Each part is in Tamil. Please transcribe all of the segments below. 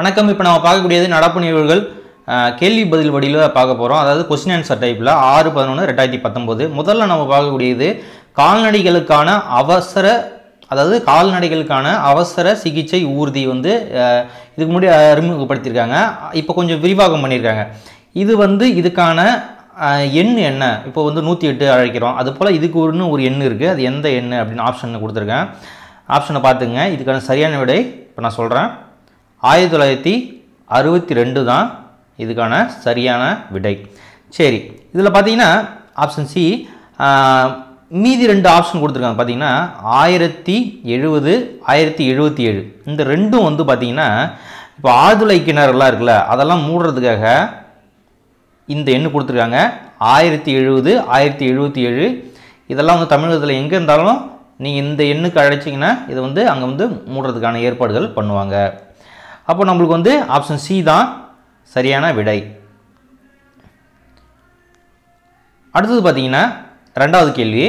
வணக்கம் இப்போ நம்ம பார்க்கக்கூடியது நடப்பு நிகழ்வுகள் கேள்வி பதில் வடிவில் பார்க்க போகிறோம் அதாவது கொஸ்டின் ஆன்சர் டைப்பில் ஆறு பதினொன்று ரெண்டாயிரத்தி பத்தொம்போது முதல்ல நம்ம பார்க்கக்கூடியது கால்நடைகளுக்கான அவசர அதாவது கால்நடைகளுக்கான அவசர சிகிச்சை ஊர்தி வந்து இதுக்கு முன்னாடி அறிமுகப்படுத்தியிருக்காங்க இப்போ கொஞ்சம் விரிவாகம் பண்ணியிருக்காங்க இது வந்து இதுக்கான எண் என்ன இப்போ வந்து நூற்றி எட்டு அழைக்கிறோம் அது போல் இதுக்கு ஒன்று ஒரு எண் இருக்குது அது எந்த எண் அப்படின்னு ஆப்ஷன் கொடுத்துருக்கேன் ஆப்ஷனை பார்த்துங்க இதுக்கான சரியான விடை இப்போ நான் சொல்கிறேன் ஆயிரத்தி தொள்ளாயிரத்தி அறுபத்தி ரெண்டு தான் இதுக்கான சரியான விடை சரி இதில் பார்த்தீங்கன்னா ஆப்ஷன் சி மீதி ரெண்டு ஆப்ஷன் கொடுத்துருக்காங்க பார்த்தீங்கன்னா ஆயிரத்தி எழுபது ஆயிரத்தி எழுபத்தி ஏழு இந்த ரெண்டும் வந்து பார்த்திங்கன்னா இப்போ ஆழ்துளை கிணறுலாம் இருக்குல்ல அதெல்லாம் மூடுறதுக்காக இந்த எண்ணு கொடுத்துருக்காங்க ஆயிரத்தி எழுபது ஆயிரத்தி எழுபத்தி ஏழு இதெல்லாம் வந்து தமிழகத்தில் எங்கே இருந்தாலும் நீங்கள் இந்த எண்ணுக்கு அழைச்சிங்கன்னா இதை வந்து அங்கே வந்து மூடுறதுக்கான ஏற்பாடுகள் பண்ணுவாங்க அப்போ நம்மளுக்கு வந்து ஆப்ஷன் சி தான் சரியான விடை அடுத்தது பார்த்தீங்கன்னா ரெண்டாவது கேள்வி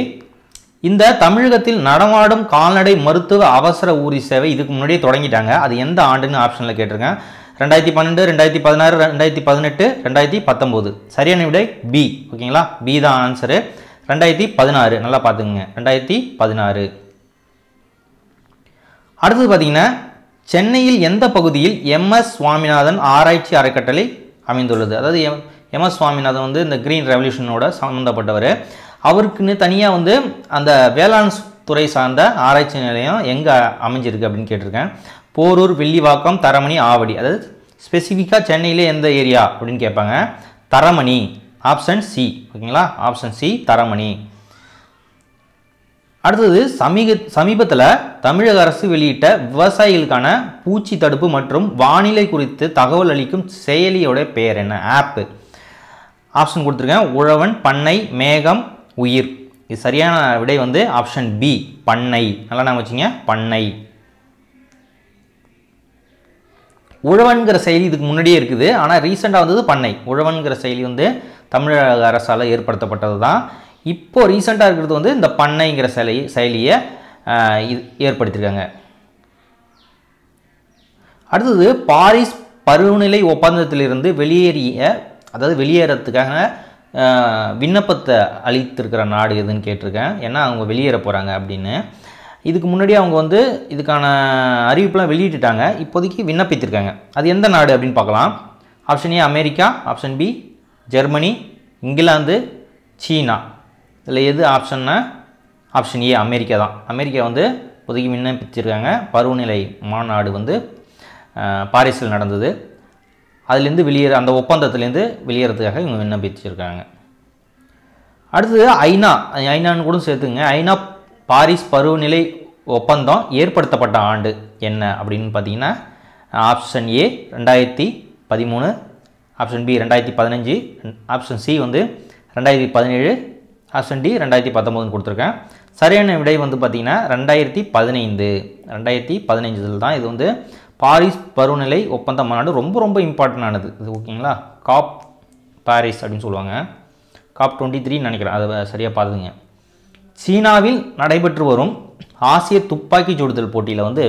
இந்த தமிழகத்தில் நடமாடும் கால்நடை மருத்துவ அவசர ஊரி சேவை இதுக்கு முன்னாடியே தொடங்கிட்டாங்க அது எந்த ஆண்டுன்னு ஆப்ஷனில் கேட்டிருக்கேன் ரெண்டாயிரத்தி பன்னெண்டு ரெண்டாயிரத்தி பதினாறு ரெண்டாயிரத்தி பதினெட்டு ரெண்டாயிரத்தி பத்தொம்போது சரியான விடை பி ஓகேங்களா பி தான் ஆன்சரு ரெண்டாயிரத்தி பதினாறு நல்லா பார்த்துக்குங்க ரெண்டாயிரத்தி பதினாறு அடுத்தது பார்த்தீங்கன்னா சென்னையில் எந்த பகுதியில் எம்எஸ் சுவாமிநாதன் ஆராய்ச்சி அறக்கட்டளை அமைந்துள்ளது அதாவது எம் எம்எஸ் சுவாமிநாதன் வந்து இந்த கிரீன் ரெவல்யூஷனோட சம்மந்தப்பட்டவர் அவருக்குன்னு தனியாக வந்து அந்த வேளாண் துறை சார்ந்த ஆராய்ச்சி நிலையம் எங்கே அமைஞ்சிருக்கு அப்படின்னு கேட்டிருக்கேன் போரூர் வெள்ளிவாக்கம் தரமணி ஆவடி அதாவது ஸ்பெசிஃபிக்காக சென்னையிலே எந்த ஏரியா அப்படின்னு கேட்பாங்க தரமணி ஆப்ஷன் சி ஓகேங்களா ஆப்ஷன் சி தரமணி அடுத்தது சமீக சமீபத்தில் தமிழக அரசு வெளியிட்ட விவசாயிகளுக்கான பூச்சி தடுப்பு மற்றும் வானிலை குறித்து தகவல் அளிக்கும் செயலியோட பெயர் என்ன ஆப்பு ஆப்ஷன் கொடுத்துருக்கேன் உழவன் பண்ணை மேகம் உயிர் இது சரியான விடை வந்து ஆப்ஷன் பி பண்ணை நல்லா நாங்கள் வச்சுங்க பண்ணை உழவன்கிற செயலி இதுக்கு முன்னாடியே இருக்குது ஆனால் ரீசெண்டாக வந்தது பண்ணை உழவன்கிற செயலி வந்து தமிழக அரசால் ஏற்படுத்தப்பட்டது தான் இப்போது ரீசெண்டாக இருக்கிறது வந்து இந்த பண்ணைங்கிற செயலி செயலியை இது ஏற்படுத்தியிருக்காங்க அடுத்தது பாரிஸ் பருவநிலை ஒப்பந்தத்திலிருந்து வெளியேறிய அதாவது வெளியேறத்துக்காக விண்ணப்பத்தை அளித்திருக்கிற நாடு எதுன்னு கேட்டிருக்கேன் ஏன்னா அவங்க வெளியேற போகிறாங்க அப்படின்னு இதுக்கு முன்னாடி அவங்க வந்து இதுக்கான அறிவிப்பெலாம் வெளியிட்டுட்டாங்க இப்போதைக்கு விண்ணப்பித்திருக்காங்க அது எந்த நாடு அப்படின்னு பார்க்கலாம் option A America option B Germany England China இதில் எது ஆப்ஷன்னா ஆப்ஷன் ஏ அமெரிக்கா தான் அமெரிக்கா வந்து புதுக்கி விண்ணப்பிச்சிருக்காங்க பருவநிலை மாநாடு வந்து பாரிஸில் நடந்தது அதுலேருந்து வெளியேற அந்த ஒப்பந்தத்துலேருந்து வெளியேறதுக்காக இவங்க விண்ணப்பிச்சிருக்காங்க அடுத்தது ஐநா ஐநான்னு கூட சேர்த்துங்க ஐநா பாரிஸ் பருவநிலை ஒப்பந்தம் ஏற்படுத்தப்பட்ட ஆண்டு என்ன அப்படின்னு பார்த்தீங்கன்னா ஆப்ஷன் ஏ ரெண்டாயிரத்தி பதிமூணு ஆப்ஷன் பி ரெண்டாயிரத்தி பதினஞ்சு ஆப்ஷன் சி வந்து ரெண்டாயிரத்தி பதினேழு ஆப்ஷன் ரெண்டாயிரத்தி பத்தொம்போதுன்னு கொடுத்துருக்கேன் சரியான விடை வந்து பார்த்திங்கன்னா ரெண்டாயிரத்தி பதினைந்து ரெண்டாயிரத்தி பதினைஞ்சில் தான் இது வந்து பாரிஸ் பருவநிலை ஒப்பந்த மாநாடு ரொம்ப ரொம்ப இம்பார்ட்டன்ட் ஆனது இது ஓகேங்களா காப் பாரிஸ் அப்படின்னு சொல்லுவாங்க காப் டுவெண்ட்டி த்ரீன்னு நினைக்கிறேன் அதை சரியாக பார்த்துங்க சீனாவில் நடைபெற்று வரும் ஆசிய துப்பாக்கி சுடுதல் போட்டியில் வந்து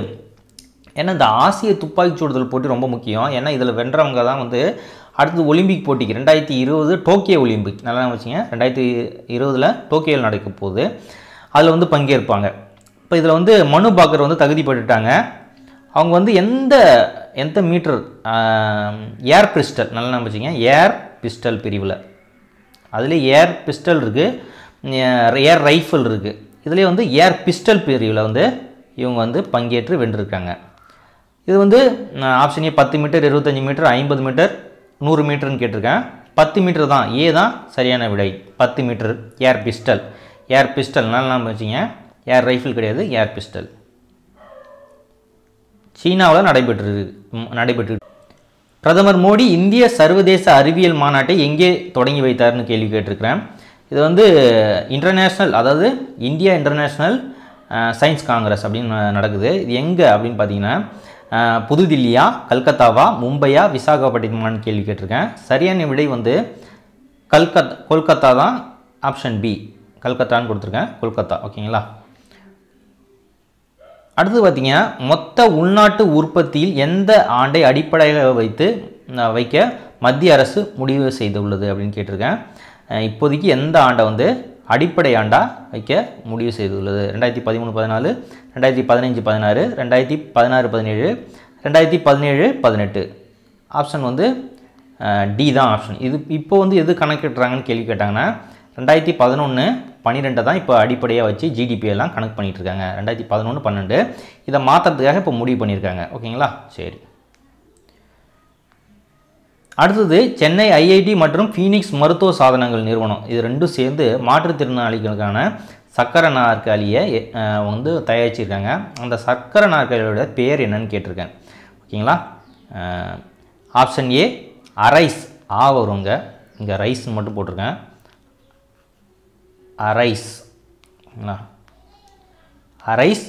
ஏன்னா இந்த ஆசிய துப்பாக்கி சுடுதல் போட்டி ரொம்ப முக்கியம் ஏன்னா இதில் வென்றவங்க தான் வந்து அடுத்தது ஒலிம்பிக் போட்டிக்கு ரெண்டாயிரத்தி இருபது டோக்கியோ ஒலிம்பிக் நல்லா வச்சுங்க ரெண்டாயிரத்தி இருபதில் டோக்கியோவில் நடக்க போகுது அதில் வந்து பங்கேற்பாங்க இப்போ இதில் வந்து மனு பாக்கர் வந்து தகுதிப்பட்டுட்டாங்க அவங்க வந்து எந்த எந்த மீட்டர் ஏர் பிஸ்டல் நல்லா நம்பிச்சிங்க ஏர் பிஸ்டல் பிரிவில் அதில் ஏர் பிஸ்டல் இருக்குது ஏர் ரைஃபிள் இருக்குது இதுலேயே வந்து ஏர் பிஸ்டல் பிரிவில் வந்து இவங்க வந்து பங்கேற்று வென்றிருக்காங்க இது வந்து ஆப்ஷனே பத்து மீட்டர் இருபத்தஞ்சி மீட்டர் ஐம்பது மீட்டர் நூறு மீட்டருன்னு கேட்டிருக்கேன் பத்து மீட்டர் தான் ஏ தான் சரியான விடை பத்து மீட்டர் ஏர் பிஸ்டல் ஏர் பிஸ்டல்னால் நம்ம வச்சுங்க ஏர் ரைஃபிள் கிடையாது ஏர் பிஸ்டல் சீனாவில் நடைபெற்று நடைபெற்று பிரதமர் மோடி இந்திய சர்வதேச அறிவியல் மாநாட்டை எங்கே தொடங்கி வைத்தார்னு கேள்வி கேட்டிருக்கிறேன் இது வந்து இன்டர்நேஷ்னல் அதாவது இந்தியா இன்டர்நேஷ்னல் சயின்ஸ் காங்கிரஸ் அப்படின்னு நடக்குது இது எங்கே அப்படின்னு பார்த்தீங்கன்னா புதுதில்லியா கல்கத்தாவா மும்பையா விசாகப்பட்டினமான்னு கேள்வி கேட்டிருக்கேன் சரியான விடை வந்து கல்கத் கொல்கத்தா தான் ஆப்ஷன் பி கல்கத்தான்னு கொடுத்துருக்கேன் கொல்கத்தா ஓகேங்களா அடுத்து பார்த்தீங்கன்னா மொத்த உள்நாட்டு உற்பத்தியில் எந்த ஆண்டை அடிப்படையில் வைத்து வைக்க மத்திய அரசு முடிவு செய்துள்ளது அப்படின்னு கேட்டிருக்கேன் இப்போதைக்கு எந்த ஆண்டை வந்து அடிப்படையாண்டா வைக்க முடிவு செய்துள்ளது ரெண்டாயிரத்தி பதிமூணு பதினாலு ரெண்டாயிரத்தி பதினஞ்சு பதினாறு ரெண்டாயிரத்தி பதினாறு பதினேழு ரெண்டாயிரத்தி பதினேழு பதினெட்டு ஆப்ஷன் வந்து டி தான் ஆப்ஷன் இது இப்போ வந்து எது கணக்கிடுறாங்கன்னு கேள்வி கேட்டாங்கன்னா ரெண்டாயிரத்தி பதினொன்று பன்னிரெண்டை தான் இப்போ அடிப்படையாக வச்சு ஜிடிபியெல்லாம் கணக்கு பண்ணிகிட்ருக்காங்க ரெண்டாயிரத்தி பதினொன்று பன்னெண்டு இதை மாற்றுறதுக்காக இப்போ முடிவு பண்ணியிருக்காங்க ஓகேங்களா சரி அடுத்தது சென்னை ஐஐடி மற்றும் ஃபீனிக்ஸ் மருத்துவ சாதனங்கள் நிறுவனம் இது ரெண்டும் சேர்ந்து மாற்றுத்திறனாளிகளுக்கான சக்கரை நாற்காலியை வந்து தயாரிச்சிருக்காங்க அந்த சக்கரை நாற்காலியோட பேர் என்னன்னு கேட்டிருக்கேன் ஓகேங்களா ஆப்ஷன் ஏ அரைஸ் ஆ வருங்க இங்கே ரைஸ் மட்டும் போட்டிருக்கேன் அரைஸ் அரைஸ்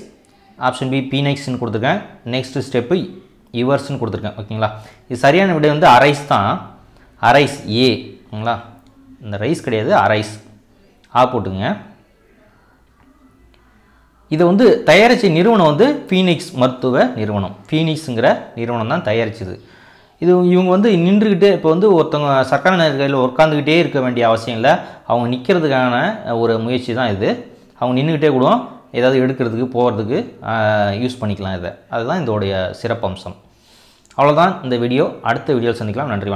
ஆப்ஷன் பி பீனெக்ஸ்ன்னு கொடுத்துருக்கேன் நெக்ஸ்ட் ஸ்டெப்பு இவர்ஸ்ன்னு கொடுத்துருக்கேன் ஓகேங்களா இது சரியான விடை வந்து அரைஸ் தான் அரைஸ் ஏ ஓகேங்களா இந்த ரைஸ் கிடையாது அரைஸ் ஆ போட்டுங்க இதை வந்து தயாரித்த நிறுவனம் வந்து ஃபீனிக்ஸ் மருத்துவ நிறுவனம் ஃபீனிக்ஸுங்கிற நிறுவனம் தான் தயாரிச்சது இது இவங்க வந்து நின்றுக்கிட்டே இப்போ வந்து ஒருத்தவங்க சர்க்கார நேர்களில் உட்காந்துக்கிட்டே இருக்க வேண்டிய அவசியம் இல்லை அவங்க நிற்கிறதுக்கான ஒரு முயற்சி தான் இது அவங்க நின்றுக்கிட்டே கூடும் ஏதாவது எடுக்கிறதுக்கு போகிறதுக்கு யூஸ் பண்ணிக்கலாம் இதை அதுதான் இதோடைய சிறப்பம்சம் அவ்வளோதான் இந்த வீடியோ அடுத்த வீடியோவில் சந்திக்கலாம் நன்றி